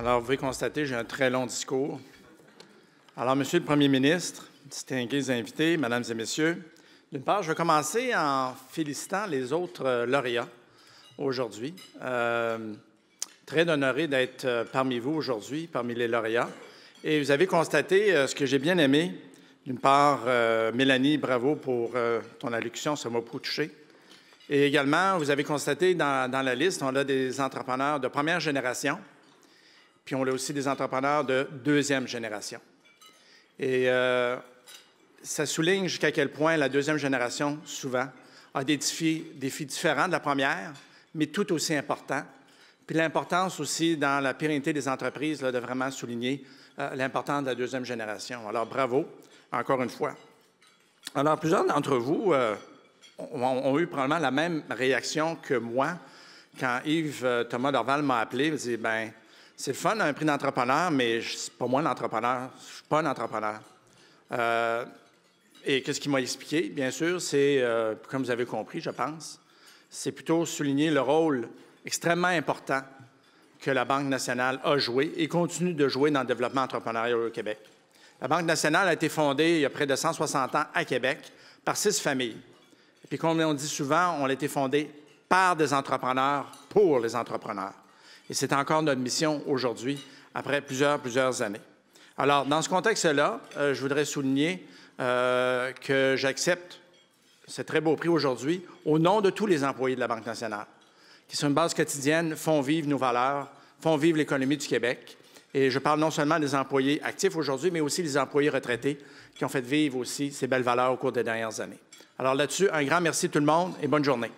Alors, vous pouvez constater, j'ai un très long discours. Alors, Monsieur le Premier ministre, distingués invités, Mesdames et Messieurs, d'une part, je vais commencer en félicitant les autres euh, lauréats aujourd'hui. Euh, très honoré d'être euh, parmi vous aujourd'hui, parmi les lauréats. Et vous avez constaté ce que j'ai bien aimé. D'une part, Mélanie, bravo pour ton allocution, ça m'a beaucoup touché. Et également, vous avez constaté dans, dans la liste, on a des entrepreneurs de première génération, puis on a aussi des entrepreneurs de deuxième génération. Et euh, ça souligne jusqu'à quel point la deuxième génération, souvent, a des défis, différents de la première, mais tout aussi importants. Puis l'importance aussi dans la pérennité des entreprises, là, de vraiment souligner euh, l'importance de la deuxième génération. Alors bravo, encore une fois. Alors plusieurs d'entre vous euh, ont, eu probablement la même réaction que moi quand Yves Thomas Dorval m'a appelé. Il me dit, ben c'est le fun, un prix d'entrepreneur, mais c'est pas moi l'entrepreneur. Je suis pas un entrepreneur. Euh, et qu'est-ce qu'il m'a expliqué? Bien sûr, c'est, euh, comme vous avez compris, je pense, c'est plutôt souligner le rôle extrêmement important que la Banque nationale a joué et continue de jouer dans le développement entrepreneurial au Québec. La Banque nationale a été fondée il y a près de 160 ans à Québec par six familles. Et puis, comme on dit souvent, on a été fondée par des entrepreneurs pour les entrepreneurs. Et c'est encore notre mission aujourd'hui, après plusieurs, plusieurs années. Alors, dans ce contexte-là, euh, je voudrais souligner euh, que j'accepte ce très beau prix aujourd'hui au nom de tous les employés de la Banque nationale, qui, sur une base quotidienne, font vivre nos valeurs, font vivre l'économie du Québec. Et je parle non seulement des employés actifs aujourd'hui, mais aussi des employés retraités qui ont fait vivre aussi ces belles valeurs au cours des dernières années. Alors là-dessus, un grand merci à tout le monde et bonne journée.